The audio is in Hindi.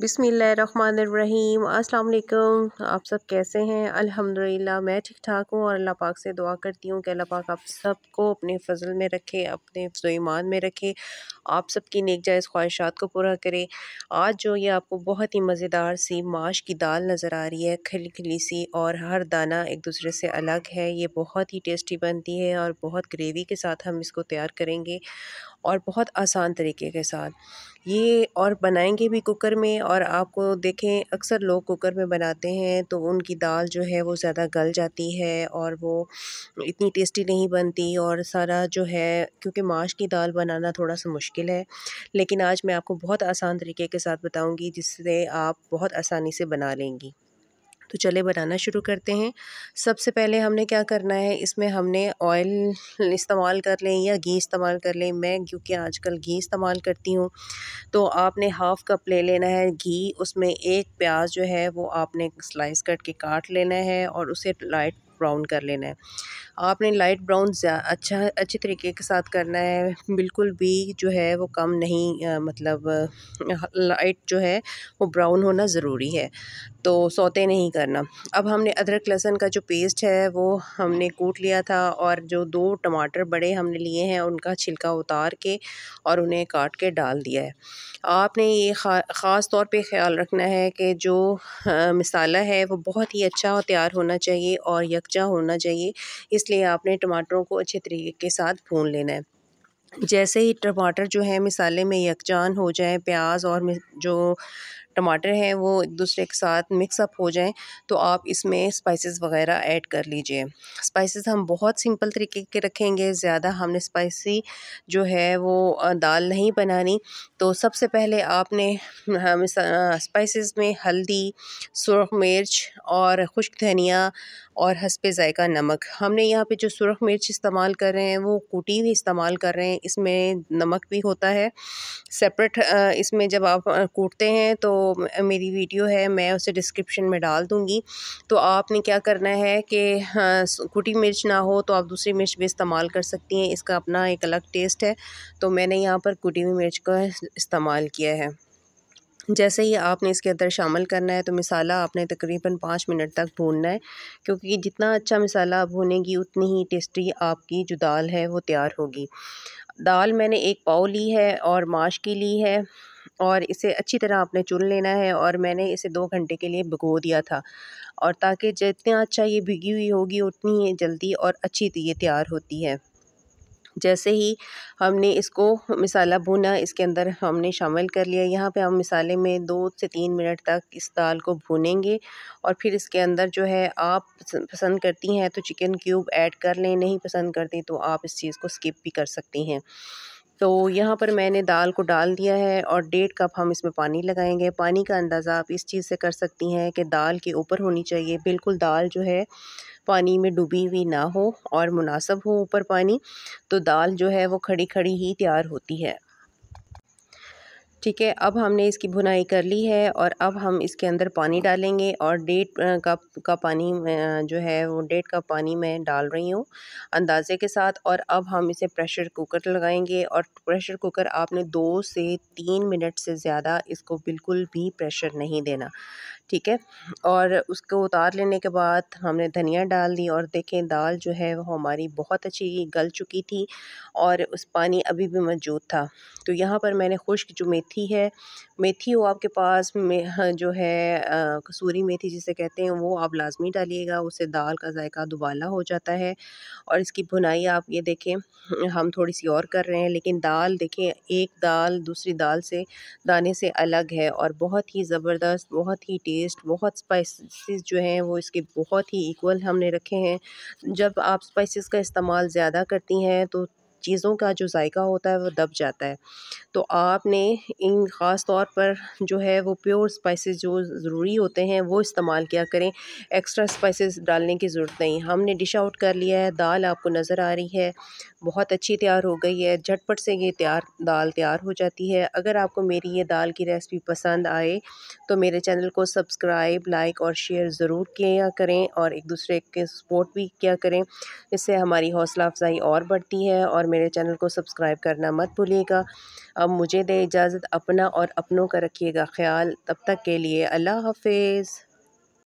बिसमीम अल्लाम आप सब कैसे हैं अल्हम्दुलिल्लाह मैं ठीक ठाक हूँ और अल्लाह पाक से दुआ करती हूँ कि अल्लाह पाक आप सबको अपने फजल में रखे अपने ईमान में रखे आप सबकी नेक जायज़ ख्वाहिशात को पूरा करे आज जो ये आपको बहुत ही मज़ेदार सी माश की दाल नज़र आ रही है खिली खिली सी और हर दाना एक दूसरे से अलग है ये बहुत ही टेस्टी बनती है और बहुत ग्रेवी के साथ हम इसको तैयार करेंगे और बहुत आसान तरीके के साथ ये और बनाएंगे भी कुकर में और आपको देखें अक्सर लोग कुकर में बनाते हैं तो उनकी दाल जो है वो ज़्यादा गल जाती है और वो इतनी टेस्टी नहीं बनती और सारा जो है क्योंकि माश की दाल बनाना थोड़ा सा मुश्किल है लेकिन आज मैं आपको बहुत आसान तरीके के साथ बताऊँगी जिससे आप बहुत आसानी से बना लेंगी तो चले बनाना शुरू करते हैं सबसे पहले हमने क्या करना है इसमें हमने ऑयल इस्तेमाल कर लें या घी इस्तेमाल कर लें मैं क्योंकि आजकल घी इस्तेमाल करती हूँ तो आपने हाफ़ कप ले लेना है घी उसमें एक प्याज जो है वो आपने स्लाइस कट के काट लेना है और उसे लाइट ब्राउन कर लेना है आपने लाइट ब्राउन अच्छा अच्छे तरीके के साथ करना है बिल्कुल भी जो है वो कम नहीं आ, मतलब लाइट जो है वो ब्राउन होना ज़रूरी है तो सोते नहीं करना अब हमने अदरक लहसुन का जो पेस्ट है वो हमने कूट लिया था और जो दो टमाटर बड़े हमने लिए हैं उनका छिलका उतार के और उन्हें काट के डाल दिया है आपने ये खा, ख़ास तौर पे ख्याल रखना है कि जो मसाला है वो बहुत ही अच्छा और तैयार होना चाहिए और यकजा होना चाहिए इस इसलिए आपने टमाटरों को अच्छे तरीके के साथ भून लेना है जैसे ही टमाटर जो है मिसाले में यकजान हो जाए प्याज और जो टमाटर हैं वो एक दूसरे के साथ मिक्सअप हो जाएं तो आप इसमें स्पाइसेस वगैरह ऐड कर लीजिए स्पाइसेस हम बहुत सिंपल तरीके के रखेंगे ज़्यादा हमने स्पाइसी जो है वो दाल नहीं बनानी तो सबसे पहले आपने हम हाँ, स्पाइसेस में हल्दी सुरख मिर्च और खुश्क धनिया और हंसपे जायका नमक हमने यहाँ पे जो सुरख मिर्च इस्तेमाल कर रहे हैं वो कूटी हुई इस्तेमाल कर रहे हैं इसमें नमक भी होता है सेपरेट इसमें जब आप कूटते हैं तो मेरी वीडियो है मैं उसे डिस्क्रिप्शन में डाल दूँगी तो आपने क्या करना है कि हाँ, कुटी मिर्च ना हो तो आप दूसरी मिर्च भी इस्तेमाल कर सकती हैं इसका अपना एक अलग टेस्ट है तो मैंने यहाँ पर कुटी हुई मिर्च का इस्तेमाल किया है जैसे ही आपने इसके अंदर शामिल करना है तो मिसाला आपने तकरीबन पाँच मिनट तक भूनना है क्योंकि जितना अच्छा मिसाला आप उतनी ही टेस्टी आपकी जो दाल है वो तैयार होगी दाल मैंने एक पाव ली है और माश की ली है और इसे अच्छी तरह आपने चुन लेना है और मैंने इसे दो घंटे के लिए भिगो दिया था और ताकि जितना अच्छा ये भिगी हुई होगी उतनी ये जल्दी और अच्छी तो ये तैयार होती है जैसे ही हमने इसको मसाला भुना इसके अंदर हमने शामिल कर लिया यहाँ पे हम मिसाले में दो से तीन मिनट तक इस दाल को भूनेंगे और फिर इसके अंदर जो है आप पसंद करती हैं तो चिकन क्यूब ऐड कर लें नहीं पसंद करती तो आप इस चीज़ को स्किप भी कर सकती हैं तो यहाँ पर मैंने दाल को डाल दिया है और डेढ़ कप हम इसमें पानी लगाएंगे पानी का अंदाज़ा आप इस चीज़ से कर सकती हैं कि दाल के ऊपर होनी चाहिए बिल्कुल दाल जो है पानी में डूबी हुई ना हो और मुनासब हो ऊपर पानी तो दाल जो है वो खड़ी खड़ी ही तैयार होती है ठीक है अब हमने इसकी भुनाई कर ली है और अब हम इसके अंदर पानी डालेंगे और डेढ़ कप का पानी जो है वो डेढ़ कप पानी मैं डाल रही हूँ अंदाज़े के साथ और अब हम इसे प्रेशर कुकर लगाएंगे और प्रेशर कुकर आपने दो से तीन मिनट से ज़्यादा इसको बिल्कुल भी प्रेशर नहीं देना ठीक है और उसको उतार लेने के बाद हमने धनिया डाल दी और देखें दाल जो है वो हमारी बहुत अच्छी गल चुकी थी और उस पानी अभी भी मौजूद था तो यहाँ पर मैंने खुश्क जो मेथी है मेथी हो आपके पास में हाँ, जो है कसूरी मेथी जिसे कहते हैं वो आप लाजमी डालिएगा उससे दाल का जायका दुबाला हो जाता है और इसकी भुनाई आप ये देखें हम थोड़ी सी और कर रहे हैं लेकिन दाल देखें एक दाल दूसरी दाल से दाने से अलग है और बहुत ही ज़बरदस्त बहुत ही टेस्ट टेस्ट बहुत स्पाइसेस जो हैं वो इसके बहुत ही इक्वल हमने रखे हैं जब आप स्पाइसेस का इस्तेमाल ज़्यादा करती हैं तो चीज़ों का जो जायका होता है वो दब जाता है तो आपने इन ख़ास तौर पर जो है वो प्योर स्पाइसेस जो ज़रूरी होते हैं वो इस्तेमाल किया करें एक्स्ट्रा स्पाइसेस डालने की ज़रूरत नहीं हमने डिश आउट कर लिया है दाल आपको नज़र आ रही है बहुत अच्छी तैयार हो गई है झटपट से ये तैयार दाल तैयार हो जाती है अगर आपको मेरी ये दाल की रेसिपी पसंद आए तो मेरे चैनल को सब्सक्राइब लाइक और शेयर ज़रूर किया करें और एक दूसरे के सपोर्ट भी किया करें इससे हमारी हौसला अफजाई और बढ़ती है और मेरे चैनल को सब्सक्राइब करना मत भूलिएगा अब मुझे दें इजाज़त अपना और अपनों का रखिएगा ख्याल तब तक के लिए अल्लाह हाफिज़